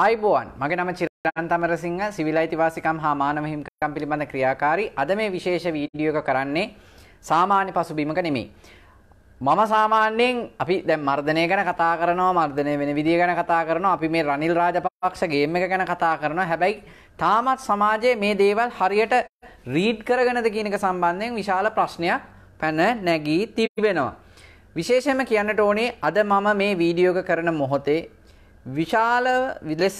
ආයිබෝන් මගේ නම චිරන් තමරසිංහ සිවිල් අයිතිවාසිකම් හා මානව හිමිකම් පිළිබඳ ක්‍රියාකාරී අද මේ විශේෂ වීඩියෝ එක කරන්නේ සාමාන්‍ය පසුබිමක නෙමෙයි. මම සාමාන්‍යයෙන් අපි දැන් මර්ධනය ගැන කතා කරනවා මර්ධනය වෙන විදිය ගැන කතා කරනවා අපි මේ රනිල් රාජපක්ෂ ගේම් එක ගැන කතා කරනවා හැබැයි තාමත් සමාජයේ මේ දේවල් හරියට රීඩ් කරගෙනද කියන එක සම්බන්ධයෙන් විශාල ප්‍රශ්නයක් පැන නැගී තිබෙනවා. විශේෂයෙන්ම කියන්නට ඕනේ අද මම මේ වීඩියෝ එක කරන මොහොතේ විශාල විලෙස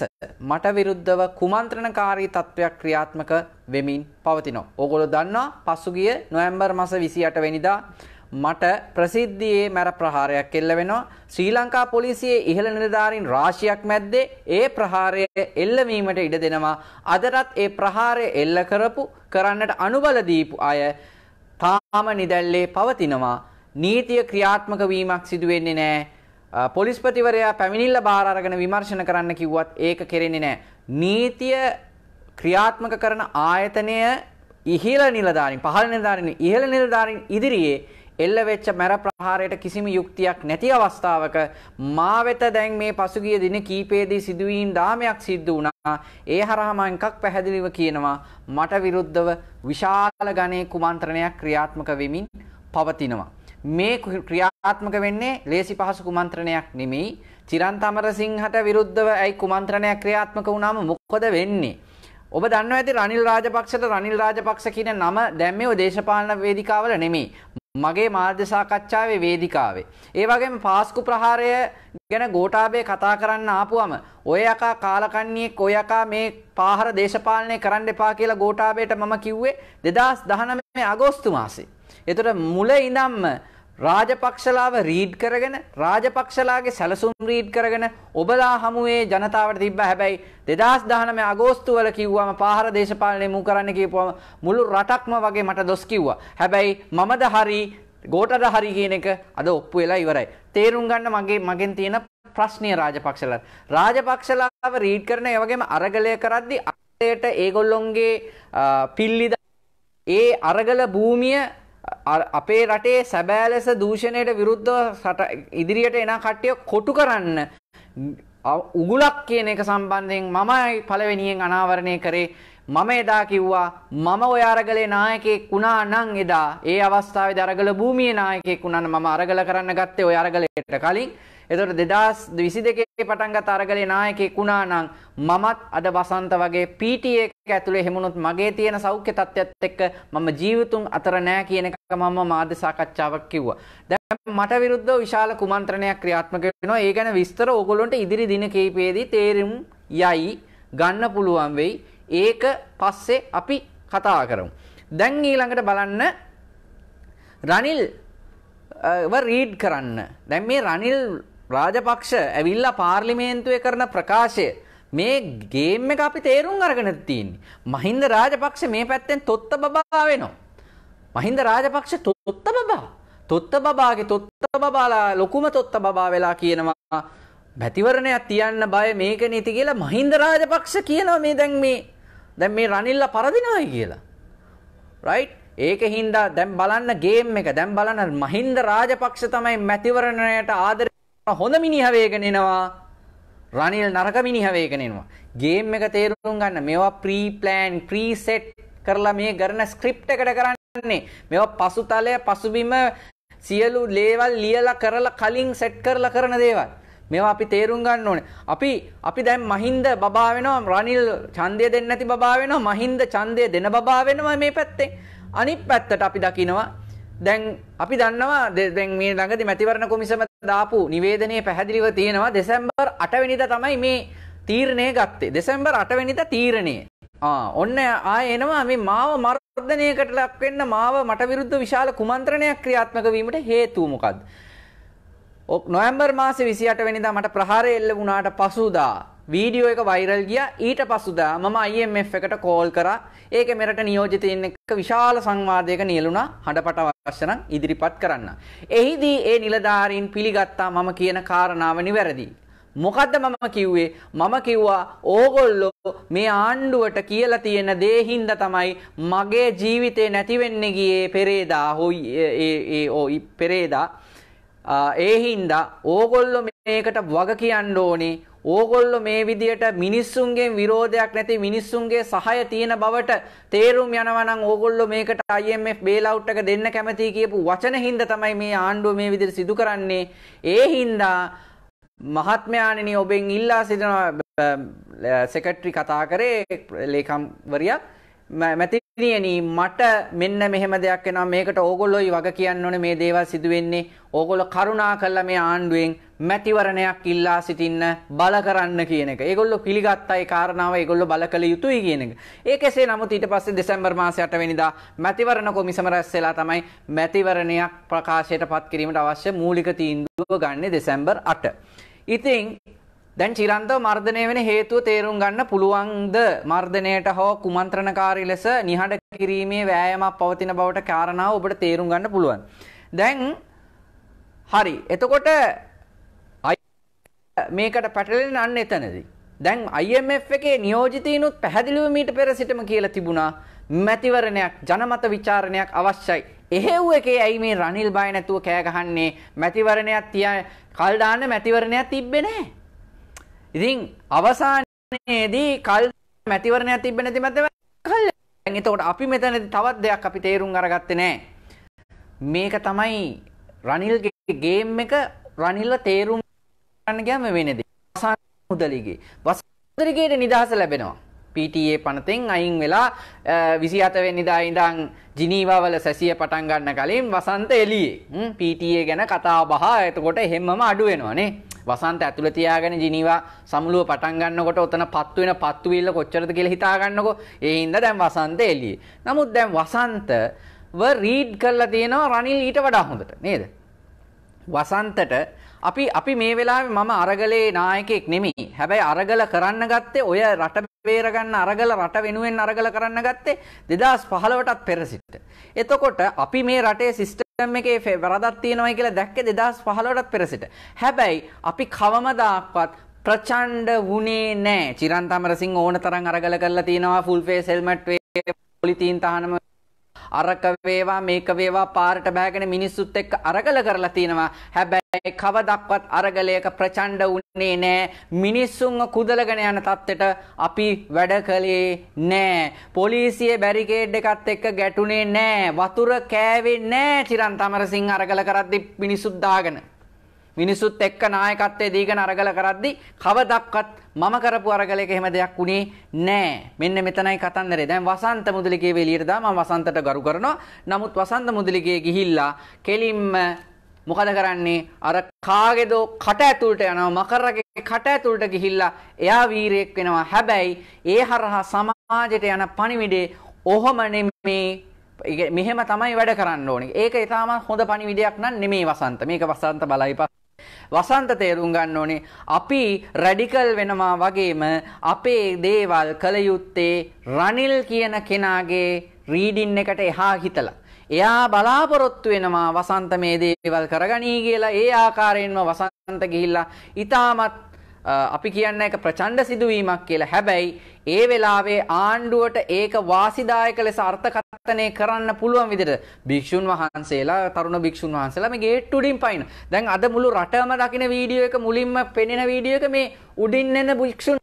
මට විරුද්ධව කුමන්ත්‍රණකාරී තත්ත්වයක් ක්‍රියාත්මක වෙමින් පවතිනවා. ඕගොල්ලෝ දන්නවා පසුගිය නොවැම්බර් මාස 28 වෙනිදා මට ප්‍රසිද්ධියේ මැර ප්‍රහාරයක් එල්ල වෙනවා. ශ්‍රී ලංකා පොලිසියේ ඉහළ නිලධාරීන් රාශියක් මැද්දේ ඒ ප්‍රහාරය එල්ලවීමට ඉඩ දෙනවා. අදටත් ඒ ප්‍රහාරය එල්ල කරපු කරන්නට අනුබල දීපු අය තාම නිදැල්ලේ පවතිනවා. නීතිය ක්‍රියාත්මක වීමක් සිදු වෙන්නේ නැහැ. පොලිස්පතිවරයා පැමිණිල්ල භාරගෙන විමර්ශන කරන්න කිව්වත් ඒක කෙරෙන්නේ නෑ. නීතිය ක්‍රියාත්මක කරන ආයතනය ඉහළ නිලධාරින් පහළ නිලධාරින් ඉහළ නිලධාරින් ඉදිරියේ එල්ල වෙච්ච මැර ප්‍රහාරයට කිසිම යුක්තියක් නැති අවස්ථාවක මා වෙත දැන් මේ පසුගිය දින කීපයේදී සිදුවීම් දාමයක් සිද්ධ වුණා. ඒ හරහාම එකක් පැහැදිලිව කියනවා මට විරුද්ධව විශාල ගණයේ කුමන්ත්‍රණයක් ක්‍රියාත්මක වෙමින් පවතිනවා. මේ ක්‍රියාත්මක වෙන්නේ ලේසි පහසු කුමන්ත්‍රණයක් නෙමෙයි. චිරන්ත අමරසිංහට විරුද්ධව ඇයි කුමන්ත්‍රණයක් ක්‍රියාත්මක වුණාම මොකද වෙන්නේ? ඔබ දන්නවා ඇති රනිල් රාජපක්ෂට රනිල් රාජපක්ෂ කියන නම දැම්මේ ඔය දේශපාලන වේදිකාවල නෙමෙයි. මගේ මාධ්‍ය සාකච්ඡාවේ වේදිකාවේ. ඒ වගේම පාස්කු ප්‍රහාරය ගැන ගෝඨාභය කතා කරන්න ආපුවම ඔය යකා කාලකන්ණියෙක් ඔය යකා මේ පාහර දේශපාලනය කරන්න එපා කියලා ගෝඨාභයට මම කිව්වේ 2019 අගෝස්තු මාසේ. එතකොට මුල ඉඳන්ම රාජපක්ෂලාව රීඩ් කරගෙන රාජපක්ෂලාගේ සැලසුම් රීඩ් කරගෙන ඔබලා හමුවේ ජනතාවට තිබ්බා හැබැයි 2019 අගෝස්තු වල කිව්වම පාහර දේශපාලනය මූ කරන්න කියපුවම මුළු රටක්ම වගේ මට දොස් කිව්වා. හැබැයි මමද හරි ගෝටද හරි කියන එක අද ඔප්පු වෙලා ඉවරයි. තේරුම් ගන්න මගේ මගෙන් තියෙන ප්‍රශ්නය රාජපක්ෂලා. රාජපක්ෂලාව රීඩ් කරන ඒ වගේම අරගලය කරද්දී අරගලයට ඒගොල්ලොන්ගේ පිල්ලිද ඒ අරගල භූමිය අපේ රටේ සැබෑ ලෙස දූෂණයට විරුද්ධව ඉදිරියට එන කට්ටිය කොටු කරන්න උගුලක් කියන එක සම්බන්ධයෙන් මමයි පළවෙනියෙන් අනාවරණය කරේ මම එදා කිව්වා මම ඔය අරගලේ නායකයෙක් වුණා නම් එදා ඒ අවස්ථාවේදී අරගල භූමියේ නායකයෙක් වුණා නම් මම අරගල කරන්න ගත්තේ ඔය අරගලයට කලින්. එතකොට 2022 පටන් ගත්ත අරගලේ නායකයෙක් වුණා නම් මමත් අද වසන්ත වගේ PTA එක ඇතුලේ හැමුණොත් මගේ තියෙන සෞඛ්‍ය තත්ත්වයත් එක්ක මම ජීවිතුන් අතර නෑ කියන එක මම මාධ්‍ය සාකච්ඡාවක් කිව්වා. දැන් මට විරුද්ධව විශාල කුමන්ත්‍රණයක් ක්‍රියාත්මක වෙනවා. ඒ ගැන විස්තර ඕගොල්ලන්ට ඉදිරි දින කිහිපයේදී තේරුම් යයි ගන්න පුළුවන් වෙයි. ඒක පස්සේ අපි කතා කරමු. දැන් ඊළඟට බලන්න රනිල් රීඩ් කරන්න. දැන් මේ රනිල් රාජපක්ෂ ඇවිල්ලා පාර්ලිමේන්තුවේ කරන ප්‍රකාශය මේ ගේම් එක අපි තේරුම් අරගෙන තියෙන්නේ. මහින්ද රාජපක්ෂ මේ පැත්තෙන් තොත්ත බබා වෙනවා. මහින්ද රාජපක්ෂ තොත්ත බබා. තොත්ත බබාගේ තොත්ත බබාලා ලොකුම තොත්ත බබා වෙලා කියනවා පැතිවරණයක් තියන්න බය මේක නීති කියලා මහින්ද රාජපක්ෂ කියනවා මේ දැන් මේ දැන් මේ රනිල්ල පරදිනවායි කියලා. රයිට් ඒක හින්දා දැන් බලන්න ගේම් එක දැන් බලන්න මහින්ද රාජපක්ෂ තමයි මැතිවරණයට ආදර හොඳ මිනිහ වේගෙන එනවා රනිල් නරක මිනිහ වේගෙන එනවා. ගේම් එක තේරුම් ගන්න මේවා ප්‍රී ප්ලෑන් ප්‍රීසෙට් කරලා මේ කරන ස්ක්‍රිප්ට් එකට කරන්නේ. මේවා පසුතලය පසුබිම සියලු ලේවල් ලියලා කරලා කලින් සෙට් කරලා කරන දේවල්. මේවා අපි තේරුම් ගන්න ඕනේ. අපි අපි දැන් මහින්ද බබා වෙනවා රනිල් ඡන්දය දෙන්නේ නැති බබා වෙනවා මහින්ද ඡන්දය දෙන බබා වෙනවා මේ පැත්තෙන්. අනිත් පැත්තට අපි දකිනවා දැන් අපි දන්නවා දැන් මේ ළඟදී මැතිවරණ කොමිසම දාපු නිවේදනයේ පැහැදිලිව තියෙනවා දෙසැම්බර් 8 වෙනිදා තමයි මේ තීරණය ගත්තේ. දෙසැම්බර් 8 වෙනිදා තීරණය. ආ ඔන්න ආය එනවා මේ මාව මර්ධනයකට ලක් වෙන්න මාව මට විරුද්ධ විශාල කුමන්ත්‍රණයක් ක්‍රියාත්මක වීමට හේතුව මොකද්ද? නොවැම්බර් මාසේ 28 වෙනිදා මට ප්‍රහාරය එල්ල වුණාට පසුදා වීඩියෝ එක වෛරල් ගියා ඊට පසුදා මම IMF එකට කෝල් කරා ඒකේ මෙරට නියෝජිතයින් එක්ක විශාල සංවාදයක නියලුණා හඩපට අවශ්‍ය නම් ඉදිරිපත් කරන්න. එහිදී ඒ නිලධාරීන් පිළිගත්තා මම කියන කාරණාව නිවැරදි. මොකද්ද මම කිව්වේ මම කිව්වා ඕගොල්ලෝ මේ ආණ්ඩුවට කියලා තියෙන දේ හින්දා තමයි මගේ ජීවිතේ නැති වෙන්නේ ගියේ පෙරේදා හොයි ඒ ඒ ඕ පෙරේදා ඒ හින්දා ඕගොල්ලෝ මේකට වග කියන්න ඕනේ ඕගොල්ලෝ මේ විදියට මිනිස්සුන්ගෙන් විරෝධයක් නැති මිනිස්සුන්ගේ සහය තියෙන බවට තේරුම් යනවා නම් ඕගොල්ලෝ මේකට IMF බේලවුට් එක දෙන්න කැමතියි කියපු වචන හින්දා තමයි මේ ආණ්ඩුව මේ විදිහට සිදු කරන්නේ ඒ හින්දා මහත්මයාණෙනි ඔබෙන් ඉල්ලා සිටිනවා සෙක්‍රටරි කතා කරේ ලේකම්වරියක් මැති නියනී මට මෙන්න මෙහෙම දෙයක් එනවා මේකට ඕගොල්ලොයි වග කියන්න ඕනේ මේ දේවල් සිදු වෙන්නේ ඕගොල්ලෝ කරුණා කරලා මේ ආණ්ඩුවෙන් මැතිවරණයක් ඉල්ලා සිටින්න බල කරන්න කියන එක. ඒගොල්ලෝ පිළිගත්තා ඒ කාරණාව ඒගොල්ලෝ බල කළ යුතුයි කියන එක. ඒ කෙසේ නමුත් ඊට පස්සේ දෙසැම්බර් මාසේ 8 වෙනිදා මැතිවරණ කොමිසම රැස් වෙලා තමයි මැතිවරණයක් ප්‍රකාශයට පත් කිරීමට අවශ්‍ය මූලික තීන්දුව ගන්නේ දෙසැම්බර් 8. ඉතින් දැන් චිරන්තව මර්ධනය වෙන හේතුව තේරුම් ගන්න පුළුවන්ද මර්ධනයට හෝ කුමන්ත්‍රණකාරී ලෙස නිහඬ කිරීමේ වෑයමක් පවතින බවට කාරණාව ඔබට තේරුම් ගන්න පුළුවන්. දැන් හරි. එතකොට මේකට පැටලෙන්න අන්න එතනදී. දැන් IMF එකේ නියෝජිතීනුත් පැහැදිලිව මීට පෙර සිටම කියලා තිබුණා මැතිවරණයක් ජනමත ਵਿਚාරණයක් අවශ්‍යයි. එහෙව් එකේ ඇයි මේ රනිල් බය නැතුව කෑ ගහන්නේ? මැතිවරණයක් තියා කල් දාන්න මැතිවරණයක් තිබ්බේ නැහැ. ඉතින් අවසානයේදී කල් මැතිවරණයක් තිබ්බ නැති මැද කල් දැන් එතකොට අපි මෙතනදී තවත් දෙයක් අපි තේරුම් අරගත්තේ නෑ මේක තමයි රනිල්ගේ ගේම් එක රනිල්ව තේරුම් ගන්න ගියාම වෙන දේ අවසාන මුදලිගේ වසුදලිගේට නිදහස ලැබෙනවා PTA පනතෙන් අයින් වෙලා 27 වෙනිදා ඉඳන් ජිනීවා වල සැසිය පටන් ගන්න කලින් වසන්ත එළියේ PTA ගැන කතා බහ එතකොට හැමම අඩු වෙනවා නේ වසන්ත ඇතුළේ තියාගෙන ජිනීවා සමුළුව පටන් ගන්නකොට ඔතන පත්තු වෙන පත්තුවිල්ල කොච්චරද කියලා හිතා ගන්නකෝ. ඒ හින්දා දැන් වසන්ත එළියේ. නමුත් දැන් වසන්තව රීඩ් කරලා තියෙනවා රනිල් ඊට වඩා හොඳට නේද? වසන්තට අපි අපි මේ වෙලාවේ මම අරගලේ නායකයෙක් නෙමෙයි. හැබැයි අරගල කරන්න ගත්තේ ඔය රට බේරගන්න අරගල රට වෙනුවෙන් අරගල කරන්න ගත්තේ 2015ටත් පෙර සිට. එතකොට අපි මේ රටේ සිස්ටම් සිස්ටම් එකේ ෆේ වරදක් තියෙනවයි කියලා දැක්කේ 2015ටත් පෙර සිට. හැබැයි අපි කවමදාක්වත් ප්‍රචණ්ඩ වුණේ නැහැ. චිරන්තමරසිංහ ඕන තරම් අරගල කරලා තියෙනවා ෆුල් ෆේස් හෙල්මට් වේ පොලිතීන් තහනම අරක වේවා මේක වේවා පාරට බෑගෙන මිනිස්සුත් එක්ක අරගල කරලා තිනවා. හැබැයි කවදක්වත් අරගලයක ප්‍රචණ්ඩ උනේ නෑ. මිනිස්සුන්ව කුදලගෙන යන තත්ත්වෙට අපි වැඩ කළේ නෑ. පොලිසිය බැරිකේඩ් එකත් එක්ක ගැටුනේ නෑ. වතුර කෑවේ නෑ. චිරන් තමරසිංහ අරගල කරද්දි මිනිස්සුත් දාගෙන මිනිස්සුත් එක්ක නායකත්වයේ දීගෙන අරගල කරද්දි කවදක්වත් මම කරපු අරගලයක එහෙම දෙයක් උනේ නෑ. මෙන්න මෙතනයි කතන්දරේ. දැන් වසන්ත මුදලිගේ එළියට දා මම වසන්තට ගරු කරනවා. නමුත් වසන්ත මුදලිගේ ගිහිල්ලා කෙලින්ම මොකද කරන්නේ අර කාගෙදෝ කට ඇතුළට යනවා මකරගේ කට ඇතුළට ගිහිල්ලා එයා වීරයෙක් වෙනවා හැබැයි ඒ හරහා සමාජයට යන පණිවිඩේ ඔහොම නෙමේ මෙහෙම තමයි වැඩ කරන්න ඕනේ. ඒක ඊටාම හොඳ පණිවිඩයක් නන් නෙමේ වසන්ත. මේක වසන්ත බලයිපත් වසන්ත තේරුම් ගන්න ඕනේ අපි රැඩිකල් වෙනවා වගේම අපේ දේවල් කළ යුත්තේ රනිල් කියන කෙනාගේ රීඩින් එකට එහා හිතලා. එයා බලාපොරොත්තු වෙනවා වසන්ත මේ දේවල් කරගනී කියලා ඒ ආකාරයෙන්ම වසන්ත ගිහිල්ලා ඉතාමත් අපි කියන්න එක ප්‍රචණ්ඩ සිදුවීමක් කියලා හැබැයි ඒ වෙලාවේ ආණ්ඩුවට ඒක වාසිදායක ලෙස අර්ථකථන ඝාතනය කරන්න පුළුවන් විදිහට භික්ෂුන් වහන්සේලා තරුණ භික්ෂුන් වහන්සේලා මේ ගේට් උඩින් පයින්. දැන් අද මුළු රටම දකින වීඩියෝ එක මුලින්ම පෙනෙන වීඩියෝ එක මේ උඩින් එන භික්ෂුන්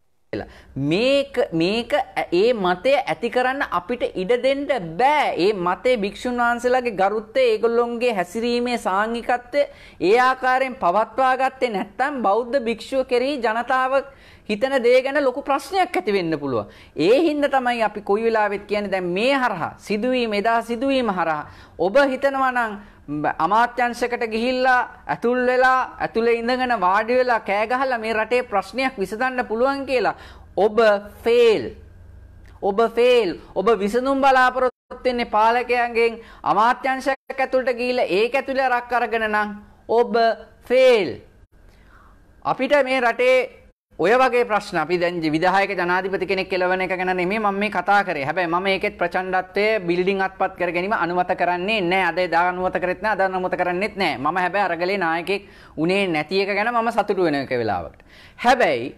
මේක මේක ඒ මතය ඇති කරන්න අපිට ඉඩ දෙන්න බෑ. ඒ මතේ භික්ෂුන් වහන්සේලාගේ ගරුත්වය ඒගොල්ලොන්ගේ හැසිරීමේ සාංගිකත්වය ඒ ආකාරයෙන් පවත්වා ගත්තේ නැත්නම් බෞද්ධ භික්ෂුව කෙරෙහි ජනතාව හිතන දේ ගැන ලොකු ප්‍රශ්නයක් ඇති වෙන්න පුළුවන්. ඒ හින්දා තමයි අපි කොයි වෙලාවෙත් කියන්නේ දැන් මේ හරහා සිදුවීම එදා සිදුවීම හරහා ඔබ හිතනවා නම් අමාත්‍යංශයකට ගිහිල්ලා ඇතුල් වෙලා ඇතුලේ ඉඳගෙන වාඩි වෙලා කෑ ගහලා මේ රටේ ප්‍රශ්නයක් විසඳන්න පුළුවන් කියලා ඔබ ෆේල් ඔබ ෆේල් ඔබ විසඳුම් බලාපොරොත්තු වෙන්නේ පාලකයන්ගෙන් අමාත්‍යංශයක් ඇතුළට ගිහිල්ලා ඒක ඇතුළේ රක් අරගෙන නම් ඔබ ෆේල් අපිට මේ රටේ ඔය වගේ ප්‍රශ්න අපි දැන් විධායක ජනාධිපති කෙනෙක් කෙලවන එක ගැන නෙමෙයි මම මේ කතා කරේ. හැබැයි මම ඒකෙත් ප්‍රචණ්ඩත්වයේ බිල්ඩින් අත්පත් කර ගැනීම අනුමත කරන්නේ නැහැ. අද එදා අනුමත කරෙත් නැහැ. අද අනුමත කරන්නෙත් නැහැ. මම හැබැයි අරගලේ නායකයෙක් උනේ නැති එක ගැන මම සතුටු වෙන එක වෙලාවකට. හැබැයි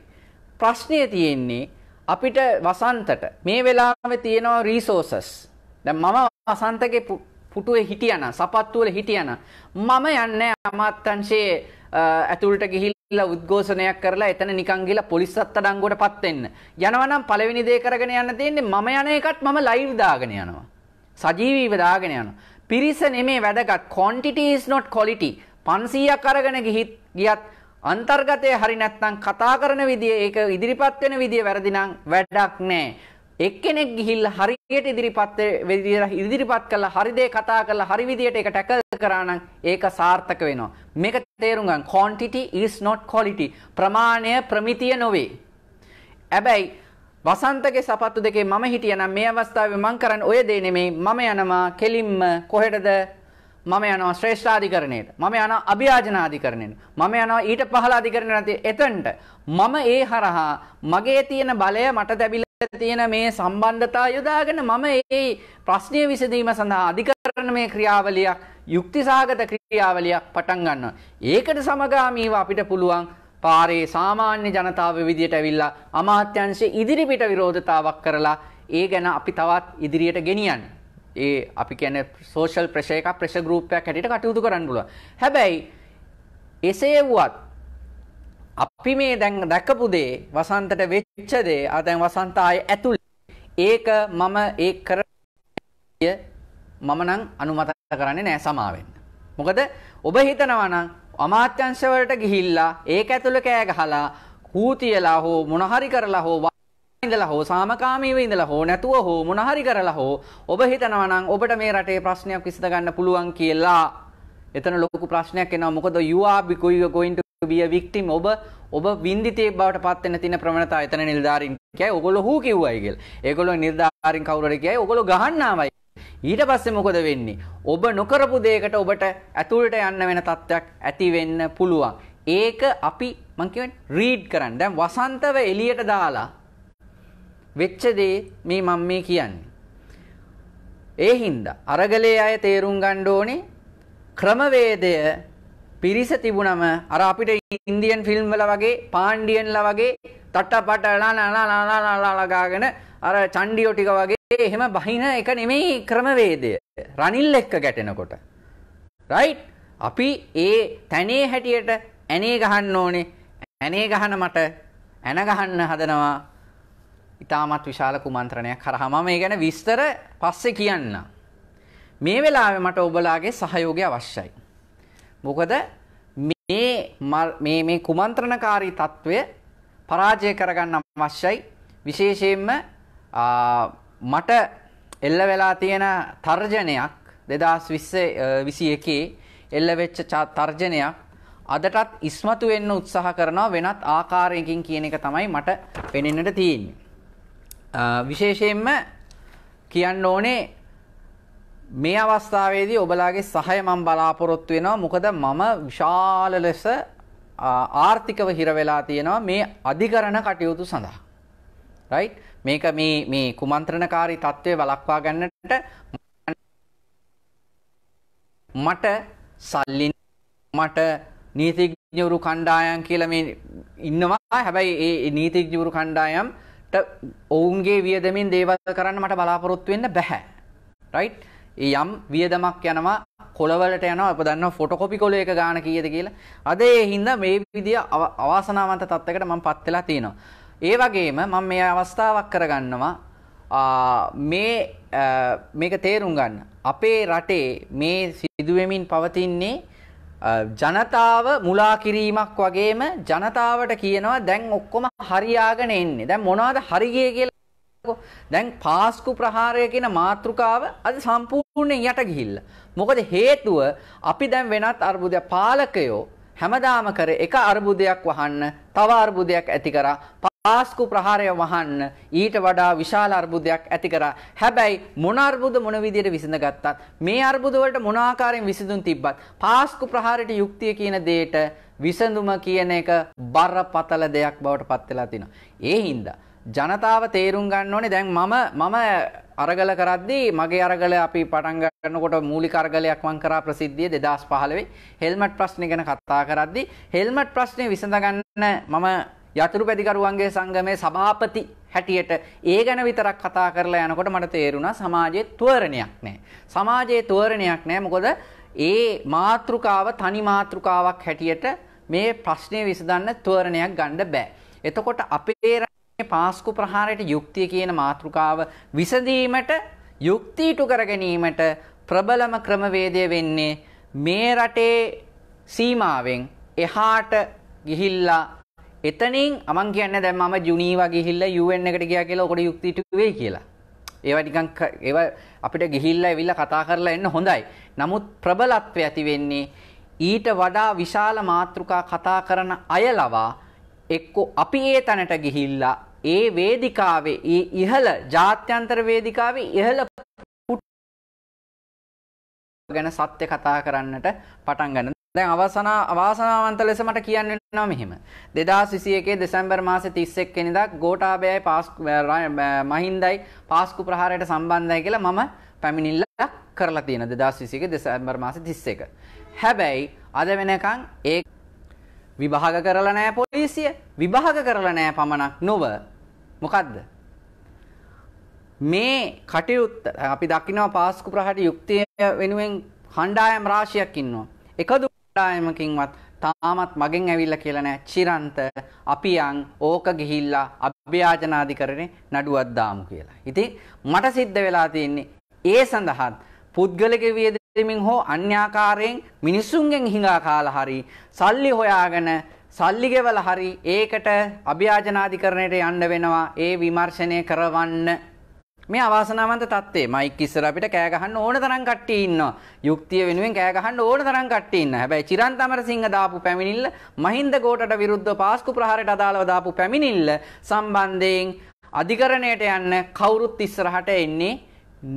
ප්‍රශ්නේ තියෙන්නේ අපිට වසන්තට මේ වෙලාවේ තියෙනවා රිසෝසස්. දැන් මම වසන්තගේ පුටුවේ හිටියනම්, සපත්තු වල හිටියනම් මම යන්නේ අමාත්‍යංශයේ ඇතුළට ගිහිල්ලා ගිහිල්ලා උද්ඝෝෂණයක් කරලා එතන නිකන් ගිහිල්ලා පොලිස් අත්අඩංගුවට පත් වෙන්න. යනවනම් පළවෙනි දේ කරගෙන යන්න තියෙන්නේ මම යන එකත් මම ලයිව් දාගෙන යනවා. සජීවීව දාගෙන යනවා. පිරිස නෙමේ වැඩගත්. quantity is not quality. 500ක් අරගෙන ගිහිත් ගියත් අන්තර්ගතයේ හරි නැත්නම් කතා කරන විදිය ඒක ඉදිරිපත් වෙන විදිය වැරදි නම් වැඩක් නැහැ. එක්කෙනෙක් ගිහිල්ලා හරියට ඉදිරිපත් ඉදිරිපත් කළා හරි දේ කතා කළා හරි විදියට ඒක ටැකල් කරා නම් ඒක සාර්ථක වෙනවා. මේක තේරුම් ගන්න quantity is not quality ප්‍රමාණය ප්‍රමිතිය නොවේ හැබැයි වසන්තගේ සපත්තු දෙකේ මම හිටියනම් මේ අවස්ථාවේ මම කරන්නේ ඔය දේ නෙමෙයි මම යනවා කෙලින්ම කොහෙටද මම යනවා ශ්‍රේෂ්ඨාධිකරණයට මම යනවා අභියාජනාධිකරණයට මම යනවා ඊට පහළ අධිකරණයට එතනට මම ඒ හරහා මගේ තියෙන බලය මට ලැබිලා තියෙන මේ සම්බන්ධතා යොදාගෙන මම ඒ ප්‍රශ්නය විසඳීම සඳහා අධිකරණ මේ ක්‍රියාවලියක් යුක්තිසහගත ක්‍රියාවලියක් පටන් ගන්නවා. ඒකට සමගාමීව අපිට පුළුවන් පාරේ සාමාන්‍ය ජනතාව විදියට ඇවිල්ලා අමාත්‍යංශයේ ඉදිරිපිට විරෝධතාවක් කරලා ඒ ගැන අපි තවත් ඉදිරියට ගෙනියන්න. ඒ අපි කියන්නේ සෝෂල් ප්‍රෙෂර් එකක් ප්‍රෙෂර් ගෲප් එකක් හැටියට කටයුතු කරන්න පුළුවන්. හැබැයි එසේ වුවත් අපි මේ දැන් දැකපු දේ වසන්තට වෙච්ච දේ ආ දැන් වසන්ත ආයේ ඇතුළේ ඒක මම ඒ කර මම නම් අනුමත කරන්නේ නෑ සමාවෙන්න. මොකද ඔබ හිතනවා නම් අමාත්‍යංශ වලට ගිහිල්ලා ඒක ඇතුළේ කෑ ගහලා කූ තියලා හෝ මොන හරි කරලා හෝ ඉඳලා හෝ සාමකාමීව ඉඳලා හෝ නැතුව හෝ මොන හරි කරලා හෝ ඔබ හිතනවා නම් ඔබට මේ රටේ ප්‍රශ්නයක් විසඳ ගන්න පුළුවන් කියලා එතන ලොකු ප්‍රශ්නයක් එනවා මොකද you are going to be a victim ඔබ ඔබ වින්දිතයෙක් බවට පත් වෙන තියෙන ප්‍රවණතාව එතන නිලධාරීන් කියයි ඔයගොල්ලෝ හූ කිව්වයි කියලා. ඒගොල්ලෝ නිලධාරීන් කවුරු හරි කියයි ඔයගොල්ලෝ ගහන්නවයි ඊට පස්සේ මොකද වෙන්නේ? ඔබ නොකරපු දෙයකට ඔබට ඇතුළට යන්න වෙන තත්ත්වයක් ඇති වෙන්න පුළුවන්. ඒක අපි මං කියන්නේ රීඩ් කරන්න. දැන් වසන්තව එළියට දාලා වෙච්ච දේ මේ මම මේ කියන්නේ. ඒ හින්දා අරගලේ අය තේරුම් ගන්න ඕනේ ක්‍රමවේදය පිරිස තිබුණම අර අපිට ඉන්දියන් ෆිල්ම් වල වගේ පාණ්ඩියන්ලා වගේ තට්ටපට ලාලාලාලාලාලාගාගෙන අර චණ්ඩියෝ ටික වගේ එහෙම බහින එක නෙමෙයි ක්‍රමවේදය. රනිල් එක්ක ගැටෙනකොට. රයිට්? අපි ඒ තැනේ හැටියට ඇනේ ගහන්න ඕනේ. ඇනේ ගහන මට ඇන ගහන්න හදනවා. ඉතාමත් විශාල කුමන්ත්‍රණයක් හරහා මම මේ ගැන විස්තර පස්සේ කියන්න. මේ වෙලාවේ මට ඔබලාගේ සහයෝගය අවශ්‍යයි. මොකද මේ මේ කුමන්ත්‍රණකාරී తত্ত্বය පරාජය කරගන්න අවශ්‍යයි විශේෂයෙන්ම මට එල්ල වෙලා තියෙන තර්ජනයක් 2021 එල්ල වෙච්ච තර්ජනයක් අදටත් ඉස්මතු වෙන්න උත්සාහ කරනවා වෙනත් ආකාරයකින් කියන එක තමයි මට පෙනෙන්නට තියෙන්නේ. විශේෂයෙන්ම කියන්න ඕනේ මේ අවස්ථාවේදී ඔබලාගේ සහය මම බලාපොරොත්තු වෙනවා මොකද මම විශාල ලෙස ආර්ථිකව හිර වෙලා තියෙනවා මේ අධිකරණ කටයුතු සඳහා. රයිට්? මේක මේ මේ කුමන්ත්‍රණකාරී తත්වයේ වළක්වා ගන්නට මට සල්ලි මට නීතිඥවරු කණ්ඩායම් කියලා මේ ඉන්නවා. හැබැයි ඒ නීතිඥවරු කණ්ඩායම්ට ඔවුන්ගේ වියදමින් දේවල් කරන්න මට බලාපොරොත්තු වෙන්න බෑ. රයිට්? ඒ යම් වියදමක් යනවා කොළවලට යනවා අප දන්නවා ෆොටෝකොපි කොළ එක ගාන කීයද කියලා. අද ඒ හින්දා මේ විදිය අවාසනාවන්ත තත්යකට මම පත් වෙලා තියෙනවා. ඒ වගේම මම මේ අවස්ථාවක් කරගන්නවා මේ මේක තේරුම් ගන්න. අපේ රටේ මේ සිදුවෙමින් පවතින්නේ ජනතාව මුලා කිරීමක් වගේම ජනතාවට කියනවා දැන් ඔක්කොම හරියාගෙන එන්නේ. දැන් මොනවද හරියේ කියලා දැන් පාස්කු ප්‍රහාරය කියන මාතෘකාව අද සම්පූර්ණයෙන් යට ගිහිල්ලා. මොකද හේතුව අපි දැන් වෙනත් අර්බුදයක් පාලකයෝ හැමදාම කර එක අර්බුදයක් වහන්න තව අර්බුදයක් ඇති කරා පාස්කු ප්‍රහාරය වහන්න ඊට වඩා විශාල අර්බුදයක් ඇති කරා. හැබැයි මොන අර්බුද මොන විදියට විසඳගත්තත් මේ අර්බුද වලට මොන ආකාරයෙන් විසඳුම් තිබ්බත් පාස්කු ප්‍රහාරයට යුක්තිය කියන දෙයට විසඳුම කියන එක බරපතල දෙයක් බවට පත් වෙලා තිනවා. ඒ හින්දා ජනතාව තේරුම් ගන්න ඕනේ දැන් මම මම අරගල කරද්දී මගේ අරගල අපි පටන් ගන්නකොට මූලික අරගලයක් මං කරා ප්‍රසිද්ධිය 2015 හෙල්මට් ප්‍රශ්නේ ගැන කතා කරද්දී හෙල්මට් ප්‍රශ්නේ විසඳ ගන්න මම යතුරුපැදිකරුවන්ගේ සංගමේ සභාපති හැටියට ඒ ගැන විතරක් කතා කරලා යනකොට මට තේරුණා සමාජයේ තෝරණයක් නැහැ. සමාජයේ තෝරණයක් නැහැ. මොකද ඒ මාත්‍රිකාව තනි මාත්‍රිකාවක් හැටියට මේ ප්‍රශ්නේ විසඳන්න තෝරණයක් ගන්න බෑ. එතකොට අපේ පාස්කු ප්‍රහාරයට යුක්තිය කියන මාතෘකාව විසඳීමට යුක්තිීටු කර ගැනීමට ප්‍රබලම ක්‍රමවේදය වෙන්නේ මේ රටේ සීමාවෙන් එහාට ගිහිල්ලා එතනින් අමන් කියන්න දැන් මම ජුනීවා ගිහිල්ලා UN එකට ගියා කියලා ඔකට යුක්තිීටු වෙයි කියලා. ඒවා නිකන් ඒවා අපිට ගිහිල්ලා එවිල්ලා කතා කරලා එන්න හොඳයි. නමුත් ප්‍රබලත්වය ඇති වෙන්නේ ඊට වඩා විශාල මාතෘකා කතා කරන අය ලවා එක්කෝ අපි ඒ තැනට ගිහිල්ලා ඒ වේදිකාවේ ඒ ඉහළ ජාත්‍යන්තර වේදිකාවේ ඉහළ ගැන සත්‍ය කතා කරන්නට පටන් ගන්න. දැන් අවසන අවාසනාවන්ත ලෙස මට කියන්න වෙනවා මෙහෙම. 2021 දෙසැම්බර් මාසේ 31 වෙනිදා ගෝඨාභයයි පාස්කු මහින්දයි පාස්කු ප්‍රහාරයට සම්බන්ධයි කියලා මම පැමිණිල්ල කරලා තියෙනවා 2021 දෙසැම්බර් මාසේ 31. හැබැයි අද වෙනකන් ඒ විභාග කරලා නැහැ පොලිසිය විභාග කරලා නැහැ පමණක් නොව මොකද්ද මේ කටයුත්ත අපි දකිනවා පාස්කු ප්‍රහට යුක්තිය වෙනුවෙන් කණ්ඩායම් රාශියක් ඉන්නවා එකදු කණ්ඩායමකින්වත් තාමත් මගෙන් ඇවිල්ලා කියලා නැහැ චිරන්ත අපි යන් ඕක ගිහිල්ලා අභ්‍යාජනාධිකරණේ නඩුවක් දාමු කියලා. ඉතින් මට සිද්ධ වෙලා තියෙන්නේ ඒ සඳහාත් පුද්ගලික වියද දෙමින් හෝ අන්‍යාකාරයෙන් මිනිස්සුන්ගෙන් හිඟා කාලා හරි සල්ලි හොයාගෙන සල්ලි ගෙවල හරි ඒකට අභ්‍යාජනාධිකරණයට යන්න වෙනවා ඒ විමර්ශනය කරවන්න මේ අවාසනාවන්ත තත්ත්වේ මයික් ඉස්සර අපිට කෑ ගහන්න ඕන තරම් කට්ටිය ඉන්නවා යුක්තිය වෙනුවෙන් කෑ ගහන්න ඕන තරම් කට්ටිය ඉන්නවා හැබැයි චිරන් තමරසිංහ දාපු පැමිණිල්ල මහින්ද ගෝටට විරුද්ධව පාස්කු ප්‍රහාරයට අදාළව දාපු පැමිණිල්ල සම්බන්ධයෙන් අධිකරණයට යන්න කවුරුත් ඉස්සරහට එන්නේ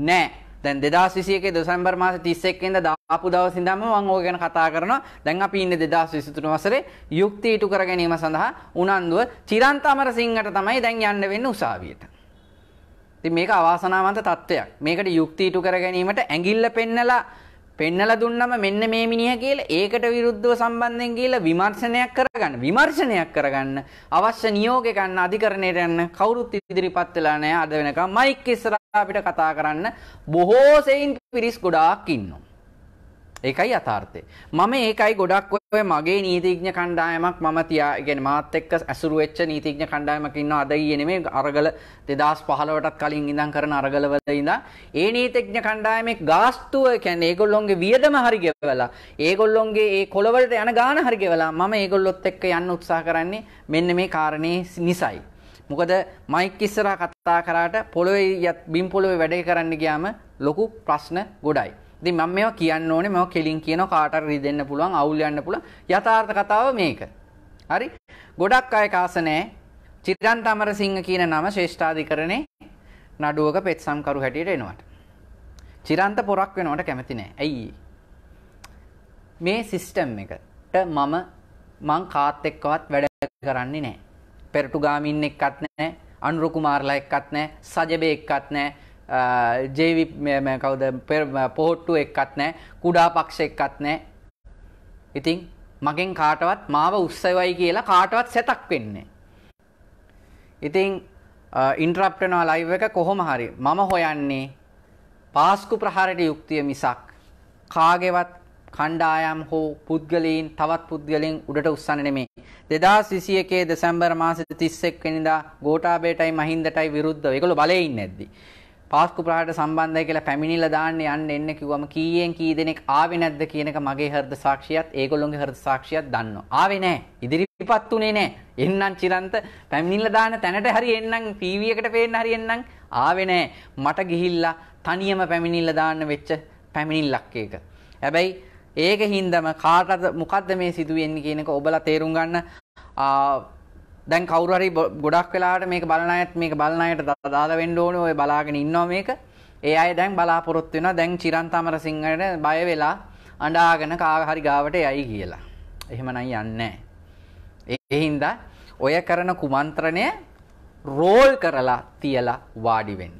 නැහැ දැන් දෙදස් විසියක දෙසම්බර් මාස තිස්සෙක්කෙන්ද දාපු දවසිදම මං ඕ ගැන කතා කරන දැන් අපි ඉන්න දෙදස් විසිතුන වසරේ යුක්ති ඉටු කර ගැනීම සඳහා උනන්දුව චිරන්තමර සිංහට තමයි දැන් යන්න වෙන්න උසාවියට. මේක අවාසනාවන්ත තත්ත්වයක් මේකට යුක්තිීටු කර ගැනීමට ඇඟිල්ල පෙන්නලා පෙන්නලා දුන්නම මෙන්න මේ මිනිහ කියලා ඒකට විරුද්ධව සම්බන්ධයෙන් කියලා විමර්ශනයක් කරගන්න විමර්ශනයක් කරගන්න අවශ්‍ය නියෝග ගන්න අධිකරණයට යන්න කවුරුත් ඉදිරිපත් වෙලා නැහැ අද වෙනකම් මයික් ඉස්සරහා අපිට කතා කරන්න බොහෝ සෙයින් පිරිස් ගොඩාක් ඉන්නවා ඒකයි අතාර්ථය. මම ඒකයි ගොඩක් ඔය මගේ නීතිඥ කණ්ඩායමක් මම තියාගෙන මාත් එක්ක ඇසුරු වෙච්ච නීතිඥ කණ්ඩායමක් ඉන්නවා අද ඊයේ නෙමෙයි අරගල 2015ටත් කලින් ඉඳන් කරන අරගලවල ඉඳන් ඒ නීතිඥ කණ්ඩායමේ ගාස්තුව කියන්නේ ඒගොල්ලොන්ගේ වියදම හරි ගෙවලා ඒගොල්ලොන්ගේ ඒ කොළවලට යන ගාණ හරි ගෙවලා මම ඒගොල්ලොත් එක්ක යන්න උත්සාහ කරන්නේ මෙන්න මේ කාරණේ නිසයි. මොකද මයික් ඉස්සරහා කතා කරාට පොළොවේ බිම් පොළොවේ වැඩේ කරන්න ගියාම ලොකු ප්‍රශ්න ගොඩයි. ති මම මේ කියන්න ඕනේ මම කෙලින් කියන කාටර රිදෙන්න පුළුවන් අවුල් යන්න පුළුවන් යථාර්ථ කතාව මේක. හරි? ගොඩක් අය කාස නැහැ. චිරන් තමරසිංහ කියන නම ශ්‍රේෂ්ඨාධිකරණේ නඩුවක පෙත්සම්කරු හැටියට එනවට. චිරන්ත පොරක් වෙනවට කැමති නැහැ. ඇයි? මේ සිස්ටම් එකට මම මං කාත් එක්කවත් වැඩ කරන්නේ නැහැ. පෙරටුගාමින් එක්කත් නැහැ. අනුරු කුමාරලා එක්කත් නැහැ. සජබේ එක්කත් නැහැ. ජේවි කවද පොහොට්ටු එක්කත් නෑ කුඩා පක්ෂ එක්කත් නෑ ඉතිං මගෙන් කාටවත් මාව උත්සවයි කියලා කාටවත් සැතක් වෙන්නේ. ඉතිං ඉන්ට්‍රප්ටනවා ලයිව එක කොහොම හරි මම හොයන්නේ පාස්කු ප්‍රහාරයට යුක්තිය මිසක් කාගෙවත් කණ්ඩායම් හෝ පුද්ගලීන් තවත් පුද්ගලින් උඩට උත්සන්න නෙමේ. දෙදා සිසිය එකේ දෙසැම්බර් මාස තිස්සෙක් වෙනිදා ගෝටාබේටයි මහින්දටයි විරුද්ධ එකළු බලයින්න ඇද්දි. පාස්කුපරාට සම්බන්ධය කියලා පැමිණිලා දාන්න යන්න එන්න කිව්වම කීයෙන් කී දෙනෙක් ආවේ නැද්ද කියන එක මගේ හෘද සාක්ෂියත් ඒගොල්ලොන්ගේ හෘද සාක්ෂියත් දන්නවා. ආවේ නැහැ. ඉදිරිපත් උනේ නැහැ. එන්නම් චිරන්ත පැමිණිලා දාන තැනට හරි එන්නම් ටීවී එකට පේන්න හරි එන්නම් ආවේ නැහැ. මට ගිහිල්ලා තනියම පැමිණිලා දාන්න වෙච්ච පැමිණිල්ලක් ඒක. හැබැයි ඒක හින්දම කාටද මොකද්ද මේ සිදුවෙන්නේ කියන එක ඔබලා තේරුම් ගන්න දැන් කවුරු හරි ගොඩක් වෙලාවට මේක බලන අයත් මේක බලන අයට දාලා වෙන්න ඕනේ ඔය බලාගෙන ඉන්නවා මේක. ඒ අය දැන් බලාපොරොත්තු වෙනවා දැන් චිරන් තමරසිංහට බය වෙලා අඬාගෙන කාග හරි ගාවට යයි කියලා. එහෙම නම් යන්නේ නැහැ. ඒ හින්දා ඔය කරන කුමන්ත්‍රණය රෝල් කරලා තියලා වාඩි වෙන්න.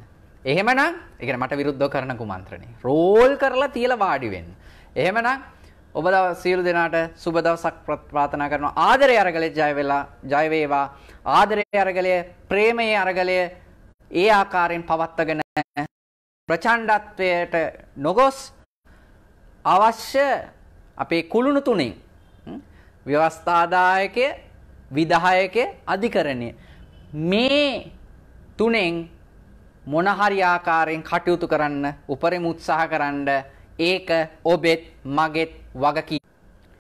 එහෙමනම් ඒ කියන්නේ මට විරුද්ධව කරන කුමන්ත්‍රණය රෝල් කරලා තියලා වාඩි වෙන්න. එහෙමනම් ඔබ සියලු දෙනාට සුබ දවසක් ප්‍රාර්ථනා කරනවා. ආදරේ අරගලේ ජය වෙලා ජය වේවා. ආදරේ අරගලය, ප්‍රේමයේ අරගලය ඒ ආකාරයෙන් පවත්වාගෙන ප්‍රචණ්ඩත්වයට නොගොස් අවශ්‍ය අපේ කුළුණු තුනෙන් ව්‍යවස්ථාදායකය, විධායකය, අධිකරණය මේ තුනෙන් මොන හරි ආකාරයෙන් කටයුතු කරන්න උපරිම උත්සාහ කරන්න ඒක ඔබෙත් මගෙත් වගකි